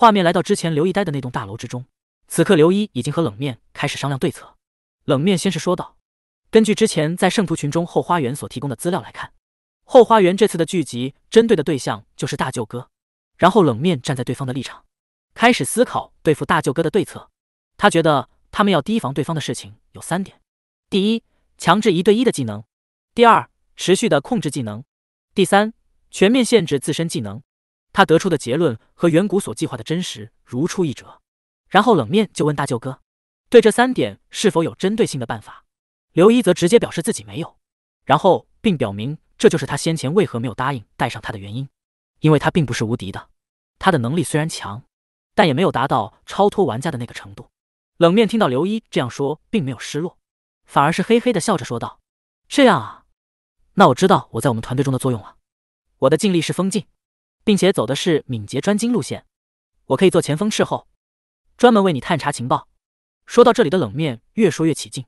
画面来到之前刘一呆的那栋大楼之中，此刻刘一已经和冷面开始商量对策。冷面先是说道：“根据之前在圣徒群中后花园所提供的资料来看，后花园这次的聚集针对的对象就是大舅哥。”然后冷面站在对方的立场，开始思考对付大舅哥的对策。他觉得他们要提防对方的事情有三点：第一，强制一对一的技能；第二，持续的控制技能；第三，全面限制自身技能。他得出的结论和远古所计划的真实如出一辙，然后冷面就问大舅哥，对这三点是否有针对性的办法？刘一则直接表示自己没有，然后并表明这就是他先前为何没有答应带上他的原因，因为他并不是无敌的，他的能力虽然强，但也没有达到超脱玩家的那个程度。冷面听到刘一这样说，并没有失落，反而是嘿嘿的笑着说道：“这样啊，那我知道我在我们团队中的作用了，我的尽力是封禁。”并且走的是敏捷专精路线，我可以做前锋斥候，专门为你探查情报。说到这里的冷面越说越起劲，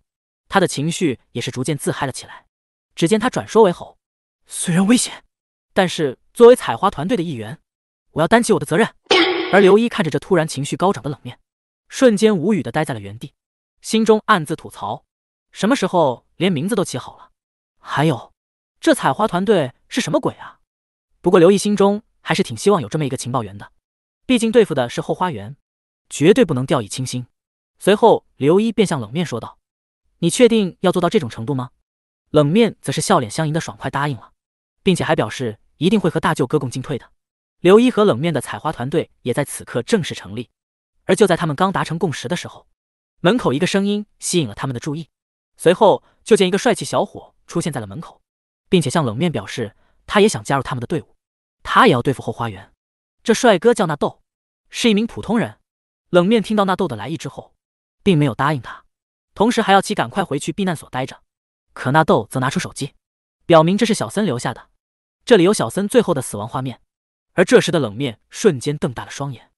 他的情绪也是逐渐自嗨了起来。只见他转说为吼：“虽然危险，但是作为采花团队的一员，我要担起我的责任。”而刘一看着这突然情绪高涨的冷面，瞬间无语的呆在了原地，心中暗自吐槽：“什么时候连名字都起好了？还有，这采花团队是什么鬼啊？”不过刘一心中。还是挺希望有这么一个情报员的，毕竟对付的是后花园，绝对不能掉以轻心。随后，刘一便向冷面说道：“你确定要做到这种程度吗？”冷面则是笑脸相迎的爽快答应了，并且还表示一定会和大舅哥共进退的。刘一和冷面的采花团队也在此刻正式成立。而就在他们刚达成共识的时候，门口一个声音吸引了他们的注意。随后，就见一个帅气小伙出现在了门口，并且向冷面表示他也想加入他们的队伍。他也要对付后花园，这帅哥叫纳豆，是一名普通人。冷面听到纳豆的来意之后，并没有答应他，同时还要其赶快回去避难所待着。可纳豆则拿出手机，表明这是小森留下的，这里有小森最后的死亡画面。而这时的冷面瞬间瞪大了双眼。